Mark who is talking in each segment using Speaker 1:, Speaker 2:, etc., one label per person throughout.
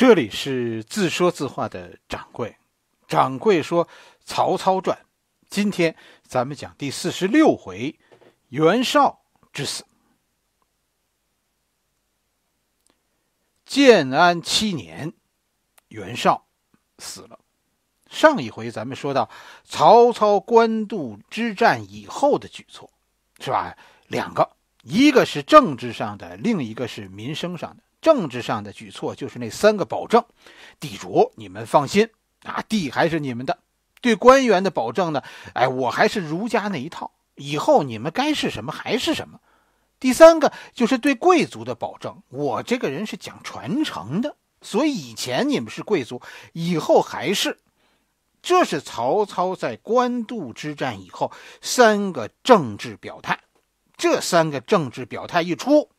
Speaker 1: 这里是自说自话的掌柜，掌柜说《曹操传》，今天咱们讲第四十六回，袁绍之死。建安七年，袁绍死了。上一回咱们说到曹操官渡之战以后的举措，是吧？两个，一个是政治上的，另一个是民生上的。政治上的举措就是那三个保证，地主，你们放心啊，地还是你们的；对官员的保证呢，哎，我还是儒家那一套，以后你们该是什么还是什么；第三个就是对贵族的保证，我这个人是讲传承的，所以以前你们是贵族，以后还是。这是曹操在官渡之战以后三个政治表态，这三个政治表态一出，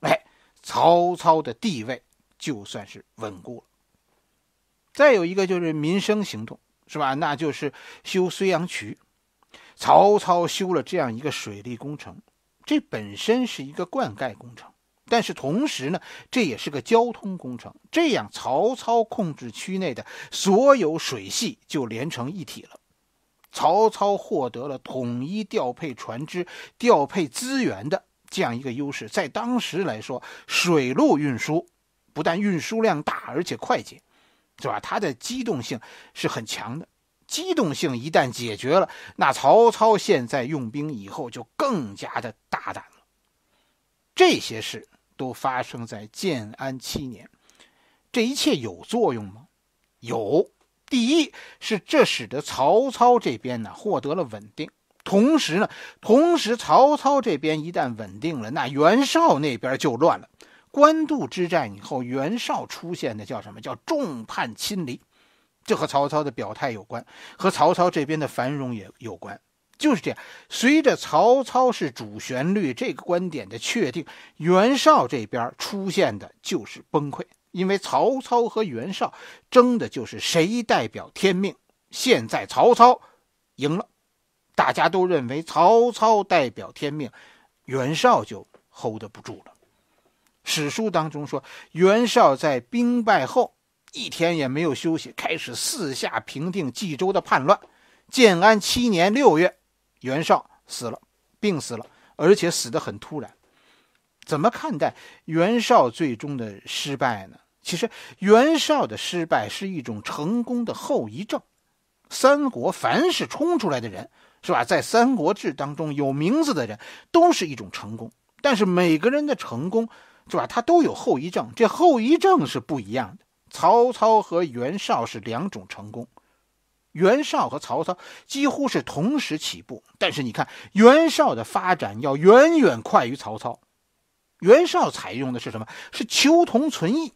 Speaker 1: 哎。曹操的地位就算是稳固了。再有一个就是民生行动，是吧？那就是修睢阳渠。曹操修了这样一个水利工程，这本身是一个灌溉工程，但是同时呢，这也是个交通工程。这样，曹操控制区内的所有水系就连成一体了。曹操获得了统一调配船只、调配资源的。这样一个优势，在当时来说，水路运输不但运输量大，而且快捷，是吧？它的机动性是很强的。机动性一旦解决了，那曹操现在用兵以后就更加的大胆了。这些事都发生在建安七年，这一切有作用吗？有。第一是，这使得曹操这边呢获得了稳定。同时呢，同时曹操这边一旦稳定了，那袁绍那边就乱了。官渡之战以后，袁绍出现的叫什么？叫众叛亲离。这和曹操的表态有关，和曹操这边的繁荣也有关。就是这样，随着曹操是主旋律这个观点的确定，袁绍这边出现的就是崩溃。因为曹操和袁绍争的就是谁代表天命，现在曹操赢了。大家都认为曹操代表天命，袁绍就 hold 不住了。史书当中说，袁绍在兵败后一天也没有休息，开始四下平定冀州的叛乱。建安七年六月，袁绍死了，病死了，而且死的很突然。怎么看待袁绍最终的失败呢？其实，袁绍的失败是一种成功的后遗症。三国凡是冲出来的人。是吧？在《三国志》当中，有名字的人都是一种成功，但是每个人的成功，是吧？他都有后遗症，这后遗症是不一样的。曹操和袁绍是两种成功，袁绍和曹操几乎是同时起步，但是你看袁绍的发展要远远快于曹操。袁绍采用的是什么？是求同存异，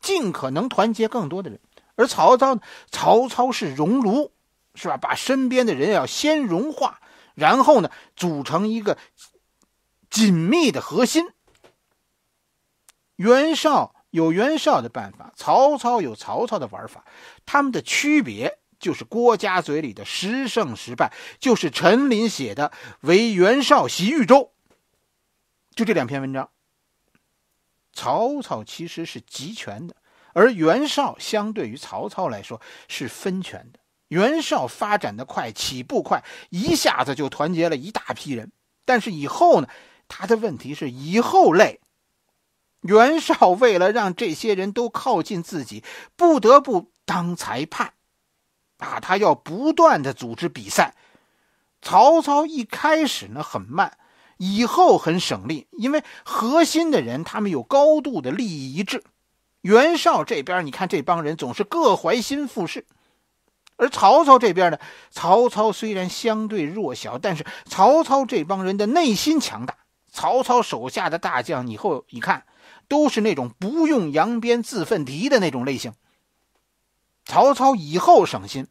Speaker 1: 尽可能团结更多的人，而曹操，曹操是熔炉。是吧？把身边的人要先融化，然后呢，组成一个紧密的核心。袁绍有袁绍的办法，曹操有曹操的玩法。他们的区别就是郭嘉嘴里的十胜十败，就是陈琳写的《为袁绍袭豫州》。就这两篇文章，曹操其实是集权的，而袁绍相对于曹操来说是分权的。袁绍发展的快，起步快，一下子就团结了一大批人。但是以后呢，他的问题是以后累。袁绍为了让这些人都靠近自己，不得不当裁判，啊，他要不断的组织比赛。曹操一开始呢很慢，以后很省力，因为核心的人他们有高度的利益一致。袁绍这边，你看这帮人总是各怀心腹事。而曹操这边呢？曹操虽然相对弱小，但是曹操这帮人的内心强大。曹操手下的大将，以后一看都是那种不用扬鞭自奋蹄的那种类型。曹操以后省心，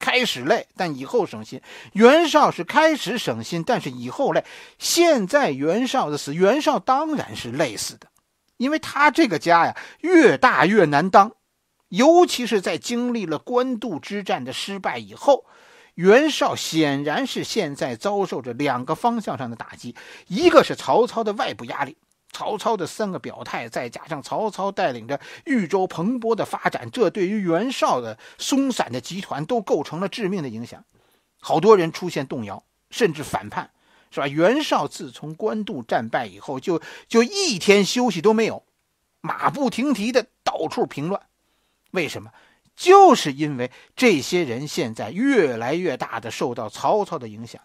Speaker 1: 开始累，但以后省心。袁绍是开始省心，但是以后累。现在袁绍的死，袁绍当然是累死的，因为他这个家呀，越大越难当。尤其是在经历了官渡之战的失败以后，袁绍显然是现在遭受着两个方向上的打击：一个是曹操的外部压力，曹操的三个表态，再加上曹操带领着豫州蓬勃的发展，这对于袁绍的松散的集团都构成了致命的影响。好多人出现动摇，甚至反叛，是吧？袁绍自从官渡战败以后，就就一天休息都没有，马不停蹄的到处平乱。为什么？就是因为这些人现在越来越大的受到曹操的影响。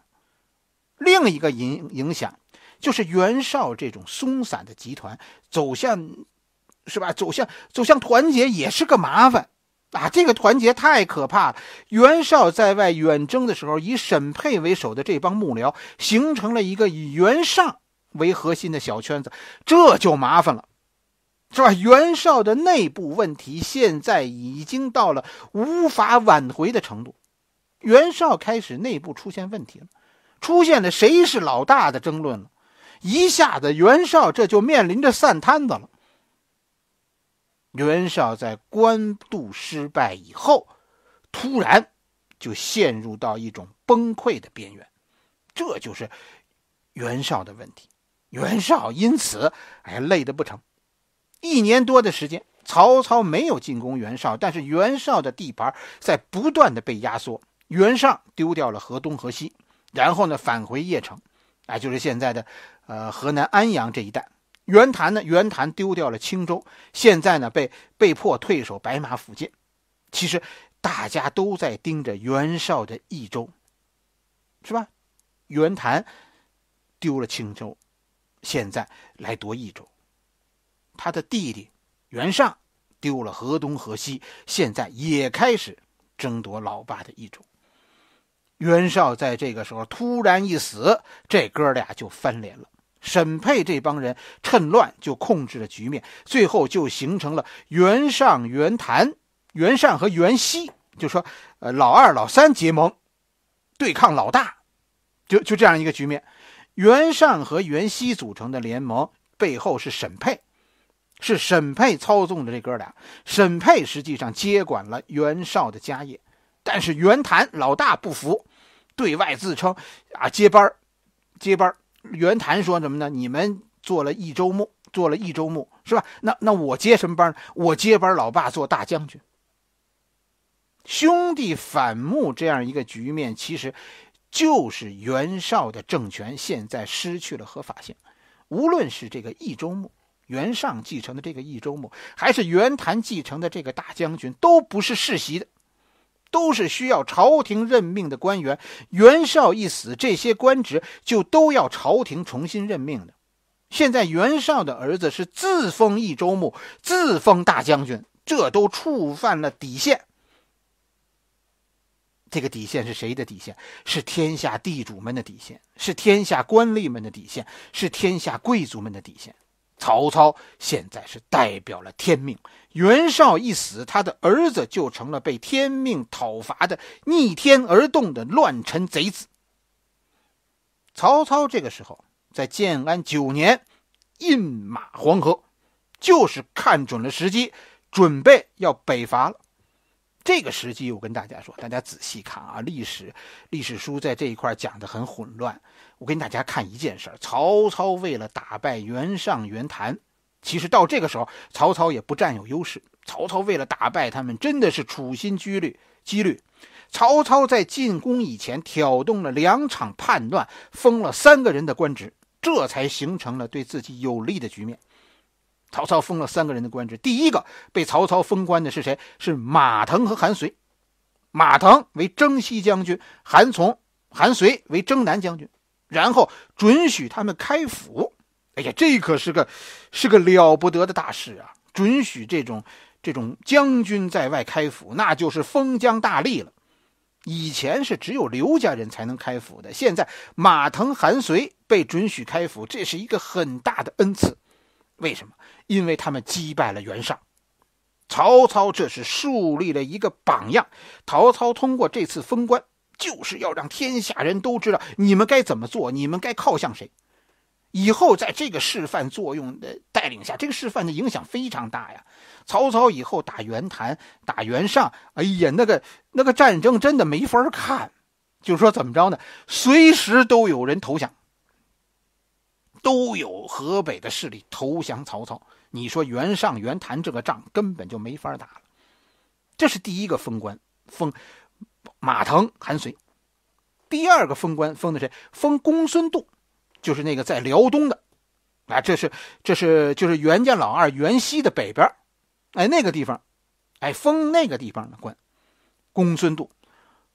Speaker 1: 另一个影影响，就是袁绍这种松散的集团走向，是吧？走向走向团结也是个麻烦啊！这个团结太可怕了。袁绍在外远征的时候，以沈佩为首的这帮幕僚形成了一个以袁尚为核心的小圈子，这就麻烦了。是吧？袁绍的内部问题现在已经到了无法挽回的程度，袁绍开始内部出现问题了，出现了谁是老大的争论了，一下子袁绍这就面临着散摊子了。袁绍在官渡失败以后，突然就陷入到一种崩溃的边缘，这就是袁绍的问题。袁绍因此哎累得不成。一年多的时间，曹操没有进攻袁绍，但是袁绍的地盘在不断的被压缩。袁尚丢掉了河东河西，然后呢，返回邺城，啊，就是现在的，呃，河南安阳这一带。袁谭呢，袁谭丢掉了青州，现在呢，被被迫退守白马府近。其实，大家都在盯着袁绍的益州，是吧？袁谭丢了青州，现在来夺益州。他的弟弟袁尚丢了河东、河西，现在也开始争夺老爸的遗嘱。袁绍在这个时候突然一死，这哥俩就翻脸了。沈佩这帮人趁乱就控制了局面，最后就形成了袁尚、袁谭、袁尚和袁熙，就说呃老二、老三结盟对抗老大，就就这样一个局面。袁尚和袁熙组成的联盟背后是沈佩。是沈佩操纵的这哥俩，沈佩实际上接管了袁绍的家业，但是袁谭老大不服，对外自称啊接班儿，接班儿。袁谭说什么呢？你们做了一州牧，做了一州牧是吧？那那我接什么班？我接班老爸做大将军。兄弟反目这样一个局面，其实就是袁绍的政权现在失去了合法性，无论是这个益州牧。袁尚继承的这个益州牧，还是袁谭继承的这个大将军，都不是世袭的，都是需要朝廷任命的官员。袁绍一死，这些官职就都要朝廷重新任命的。现在袁绍的儿子是自封益州牧、自封大将军，这都触犯了底线。这个底线是谁的底线？是天下地主们的底线，是天下官吏们的底线，是天下贵族们的底线。曹操现在是代表了天命，袁绍一死，他的儿子就成了被天命讨伐的逆天而动的乱臣贼子。曹操这个时候在建安九年，饮马黄河，就是看准了时机，准备要北伐了。这个时机，我跟大家说，大家仔细看啊，历史历史书在这一块讲的很混乱。我跟大家看一件事儿：曹操为了打败袁尚、袁谭，其实到这个时候，曹操也不占有优势。曹操为了打败他们，真的是处心积虑。积虑，曹操在进攻以前挑动了两场叛乱，封了三个人的官职，这才形成了对自己有利的局面。曹操封了三个人的官职。第一个被曹操封官的是谁？是马腾和韩遂。马腾为征西将军，韩从韩遂为征南将军。然后准许他们开府。哎呀，这可是个是个了不得的大事啊！准许这种这种将军在外开府，那就是封疆大吏了。以前是只有刘家人才能开府的，现在马腾、韩遂被准许开府，这是一个很大的恩赐。为什么？因为他们击败了袁尚，曹操这是树立了一个榜样。曹操通过这次封官，就是要让天下人都知道你们该怎么做，你们该靠向谁。以后在这个示范作用的带领下，这个示范的影响非常大呀。曹操以后打袁谭、打袁尚，哎呀，那个那个战争真的没法看，就是说怎么着呢？随时都有人投降。都有河北的势力投降曹操，你说袁尚、袁谭这个仗根本就没法打了。这是第一个封官，封马腾、韩遂。第二个封官封的谁？封公孙度，就是那个在辽东的。啊，这是这是就是袁家老二袁熙的北边，哎那个地方，哎封那个地方的官，公孙度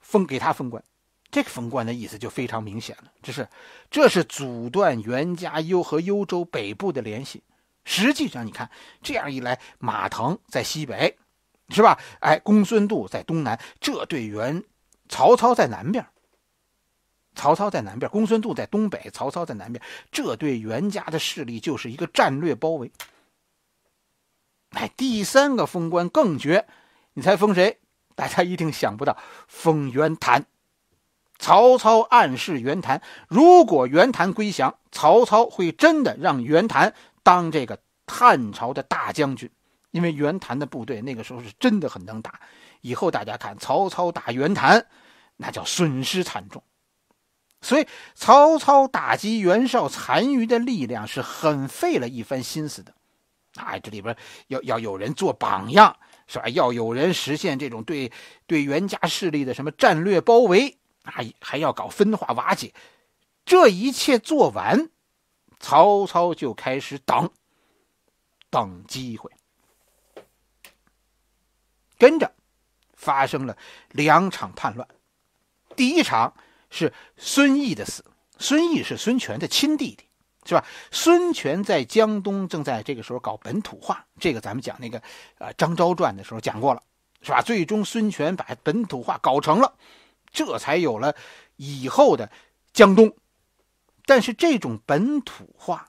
Speaker 1: 封给他封官。这个封官的意思就非常明显了，就是这是阻断袁家幽和幽州北部的联系。实际上，你看这样一来，马腾在西北，是吧？哎，公孙度在东南，这对袁曹操在南边，曹操在南边，公孙度在东北，曹操在南边，这对袁家的势力就是一个战略包围。哎，第三个封官更绝，你猜封谁？大家一定想不到，封袁谭。曹操暗示袁谭，如果袁谭归降，曹操会真的让袁谭当这个汉朝的大将军，因为袁谭的部队那个时候是真的很能打。以后大家看曹操打袁谭，那叫损失惨重。所以曹操打击袁绍残余的力量是很费了一番心思的。哎，这里边要要有人做榜样是吧？要有人实现这种对对袁家势力的什么战略包围。还还要搞分化瓦解，这一切做完，曹操就开始等，等机会。跟着发生了两场叛乱，第一场是孙毅的死，孙毅是孙权的亲弟弟，是吧？孙权在江东正在这个时候搞本土化，这个咱们讲那个呃张昭传的时候讲过了，是吧？最终孙权把本土化搞成了。这才有了以后的江东，但是这种本土化，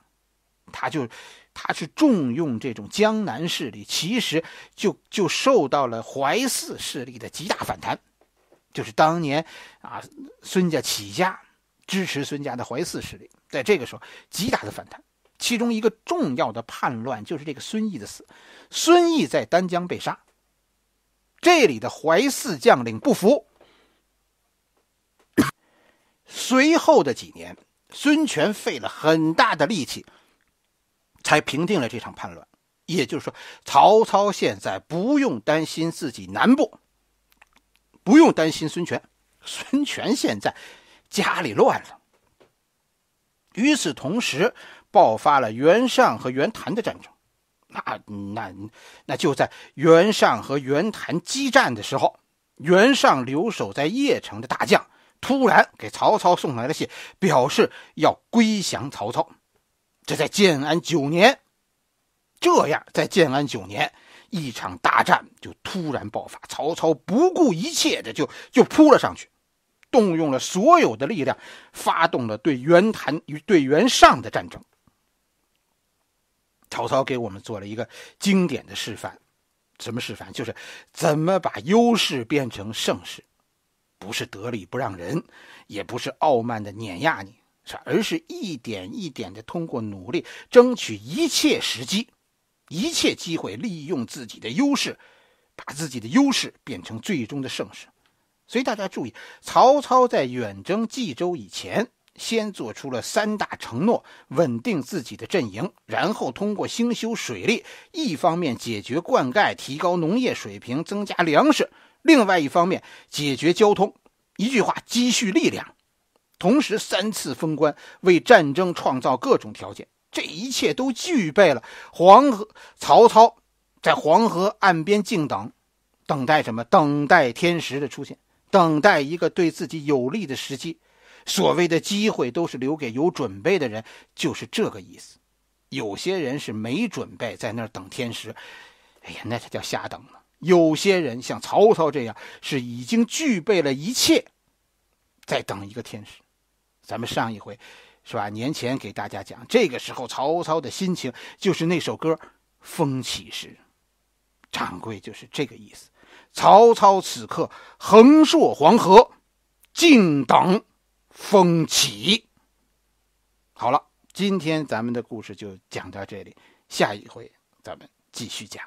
Speaker 1: 他就他是重用这种江南势力，其实就就受到了淮泗势力的极大反弹，就是当年啊孙家起家，支持孙家的淮泗势力，在这个时候极大的反弹，其中一个重要的叛乱就是这个孙毅的死，孙毅在丹江被杀，这里的淮泗将领不服。随后的几年，孙权费了很大的力气，才平定了这场叛乱。也就是说，曹操现在不用担心自己南部，不用担心孙权。孙权现在家里乱了。与此同时，爆发了袁尚和袁谭的战争。那那那就在袁尚和袁谭激战的时候，袁尚留守在邺城的大将。突然给曹操送来了信，表示要归降曹操。这在建安九年，这样在建安九年，一场大战就突然爆发。曹操不顾一切的就就扑了上去，动用了所有的力量，发动了对袁谭与对袁尚的战争。曹操给我们做了一个经典的示范，什么示范？就是怎么把优势变成胜势。不是得理不让人，也不是傲慢的碾压你，是而是一点一点的通过努力争取一切时机，一切机会，利用自己的优势，把自己的优势变成最终的盛世。所以大家注意，曹操在远征冀州以前，先做出了三大承诺，稳定自己的阵营，然后通过兴修水利，一方面解决灌溉，提高农业水平，增加粮食。另外一方面，解决交通，一句话积蓄力量，同时三次封关，为战争创造各种条件。这一切都具备了。黄河，曹操在黄河岸边静等，等待什么？等待天时的出现，等待一个对自己有利的时机。所谓的机会，都是留给有准备的人，就是这个意思。有些人是没准备，在那儿等天时，哎呀，那才叫瞎等呢。有些人像曹操这样，是已经具备了一切，在等一个天使。咱们上一回，是吧？年前给大家讲，这个时候曹操的心情就是那首歌《风起时》，掌柜就是这个意思。曹操此刻横槊黄河，静等风起。好了，今天咱们的故事就讲到这里，下一回咱们继续讲。